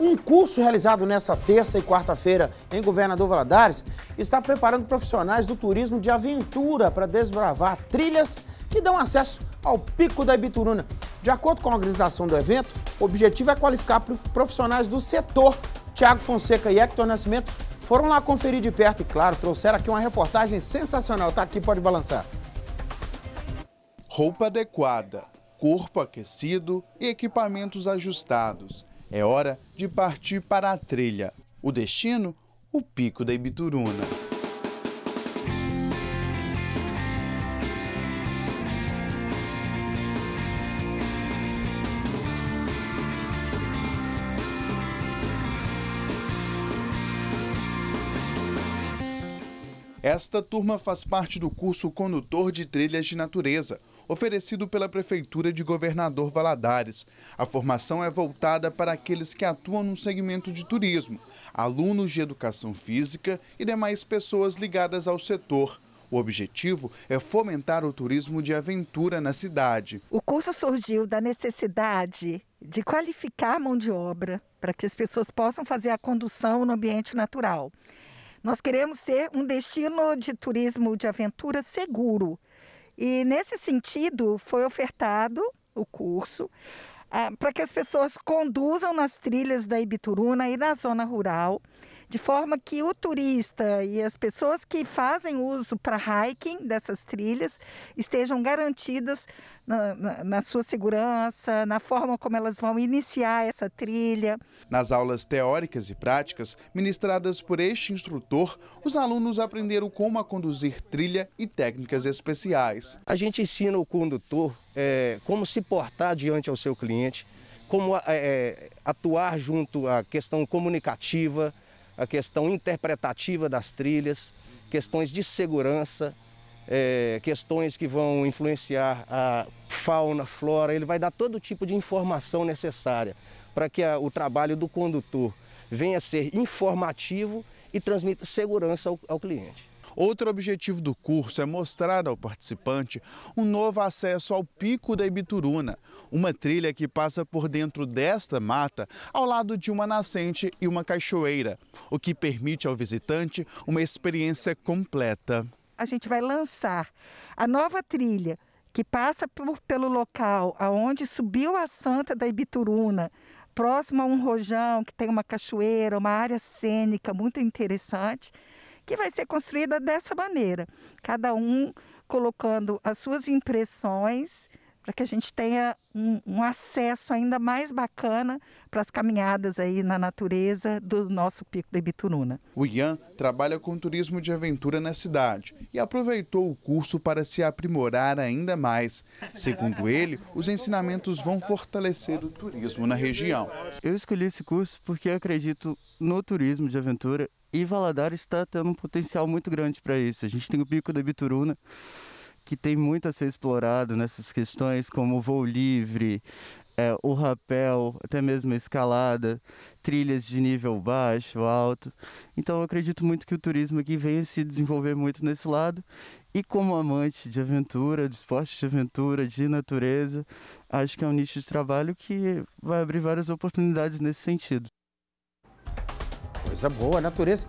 Um curso realizado nesta terça e quarta-feira em Governador Valadares está preparando profissionais do turismo de aventura para desbravar trilhas que dão acesso ao Pico da Ibituruna. De acordo com a organização do evento, o objetivo é qualificar profissionais do setor. Tiago Fonseca e Hector Nascimento foram lá conferir de perto e, claro, trouxeram aqui uma reportagem sensacional. Tá aqui, pode balançar. Roupa adequada, corpo aquecido e equipamentos ajustados. É hora de partir para a trilha. O destino? O Pico da Ibituruna. Esta turma faz parte do curso Condutor de Trilhas de Natureza, oferecido pela Prefeitura de Governador Valadares. A formação é voltada para aqueles que atuam no segmento de turismo, alunos de educação física e demais pessoas ligadas ao setor. O objetivo é fomentar o turismo de aventura na cidade. O curso surgiu da necessidade de qualificar a mão de obra para que as pessoas possam fazer a condução no ambiente natural. Nós queremos ser um destino de turismo de aventura seguro, e nesse sentido, foi ofertado o curso ah, para que as pessoas conduzam nas trilhas da Ibituruna e na zona rural de forma que o turista e as pessoas que fazem uso para hiking dessas trilhas estejam garantidas na, na, na sua segurança, na forma como elas vão iniciar essa trilha. Nas aulas teóricas e práticas ministradas por este instrutor, os alunos aprenderam como a conduzir trilha e técnicas especiais. A gente ensina o condutor é, como se portar diante ao seu cliente, como é, é atuar junto à questão comunicativa, a questão interpretativa das trilhas, questões de segurança, é, questões que vão influenciar a fauna, flora, ele vai dar todo tipo de informação necessária para que a, o trabalho do condutor venha a ser informativo e transmita segurança ao, ao cliente. Outro objetivo do curso é mostrar ao participante um novo acesso ao Pico da Ibituruna, uma trilha que passa por dentro desta mata, ao lado de uma nascente e uma cachoeira, o que permite ao visitante uma experiência completa. A gente vai lançar a nova trilha que passa por, pelo local aonde subiu a Santa da Ibituruna, próximo a um rojão que tem uma cachoeira, uma área cênica muito interessante que vai ser construída dessa maneira, cada um colocando as suas impressões para que a gente tenha um, um acesso ainda mais bacana para as caminhadas aí na natureza do nosso Pico de Bituruna. O Ian trabalha com turismo de aventura na cidade e aproveitou o curso para se aprimorar ainda mais. Segundo ele, os ensinamentos vão fortalecer o turismo na região. Eu escolhi esse curso porque acredito no turismo de aventura e Valadares está tendo um potencial muito grande para isso. A gente tem o bico da Bituruna, que tem muito a ser explorado nessas questões, como voo livre, é, o rapel, até mesmo a escalada, trilhas de nível baixo, alto. Então eu acredito muito que o turismo aqui venha se desenvolver muito nesse lado. E como amante de aventura, de esporte de aventura, de natureza, acho que é um nicho de trabalho que vai abrir várias oportunidades nesse sentido coisa boa, a natureza